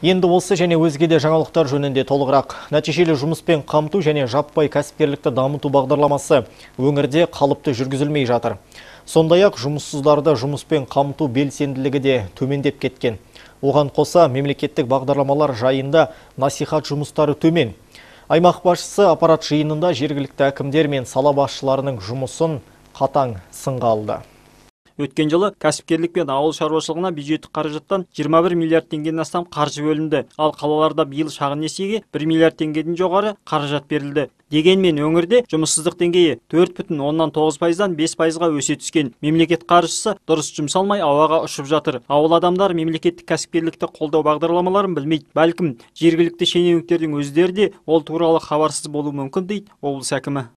Енді осы және өзге де жаңалықтар жөнінде толығырақ. Нәтижелі жұмыспен қамту және жаппай кәсіпкерлікті дамыту бағдарламасы өңірде қалыпты жүргізілмей жатыр. Сондай-ақ жұмыссыздарды жұмыспен қамту белсенділігі де төмендеп кеткен. Оған қоса мемлекеттік бағдарламалар жайында насихат жұмыстары төмен. Аймақ басшысы аппарат жиынында жергілікті әкімдер мен сала басшыларының жұмысын қатаң сынға алды өткен жылы кәсіпкерлік пен ауыл шаруашылығына бюджеттік қаражаттан 21 миллиард теңгеден астам қаржы бөлінді ал қалаларда биыл шағын несиеге 1 миллиард теңгеден жоғары қаражат берілді дегенмен өңірде жұмыссыздық деңгейі төрт бүтін оннан тоғыз пайыздан бес пайызға өсе түскен мемлекет қаржысы дұрыс жұмсалмай ауаға ұшып жатыр ауыл адамдары мемлекеттік кәсіпкерлікті қолдау бағдарламаларын білмейді бәлкім жергілікті шенеуніктердің өздері де ол туралы хабарсыз болуы мүмкін дейді облыс әкімі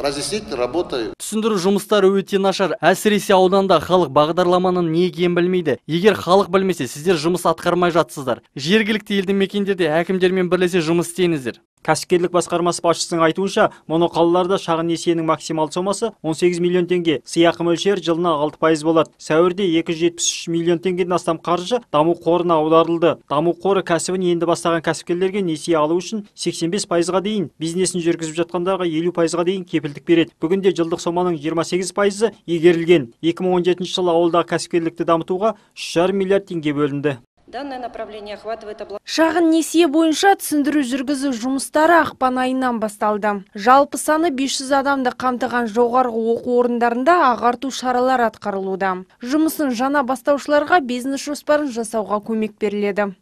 разъяснительная работа. түсіндіру жұмыстары өте нашар әсіресе ауданда халық бағдарламаның не екенін білмейді егер халық білмесе сіздер жұмыс атқармай жатсыздар жергілікті елді мекендерде әкімдермен бірлесе жұмыс істеңіздер кәсіпкерлік басқармасы басшысының айтуынша моноқалаларда шағын несиенің максималды сомасы 18 миллион теңге сыйақы мөлшері жылына 6 пайыз болады сәуірде 273 миллион теңгеден астам қаржы даму қорына аударылды даму қоры кәсібін енді бастаған кәсіпкерлерге несие алу үшін 85 пайызға дейін бизнесін жүргізіп жатқандарға 50 пайызға дейін кепілдік береді бүгінде жылдық соманың 28 пайызы игерілген 2017 жылы ауылдағы кәсіпкерлікті дамытуға 3,5 миллиард теңге бөлінді Данное направление охватывает Шағын несие бойынша түсіндіру жүргізу жұмыстары ақпан айынан басталды. Жалпы саны 500 адамды қамтыған жоғарғы оқу орындарында ағарту шаралар атқарылуда. Жұмысын жаңа бастаушыларға бизнес жоспарын жасауға көмек беріледі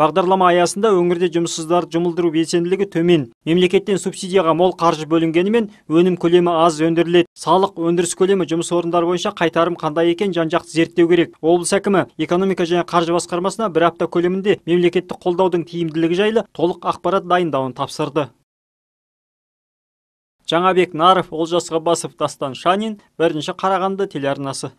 бағдарлама аясында өңірде жұмыссыздарды жұмылдыру белсенділігі төмен мемлекеттен субсидияға мол қаржы бөлінгенімен өнім көлемі аз өндіріледі салық өндіріс көлемі жұмыс орындары бойынша қайтарым қандай екен жан жақты зерттеу керек облыс әкімі экономика және қаржы басқармасына бір апта көлемінде мемлекеттік қолдаудың тиімділігі жайлы толық ақпарат дайындауын тапсырды жаңабек наров олжас ғаббасов дастан шанин бірінші қарағанды телеарнасы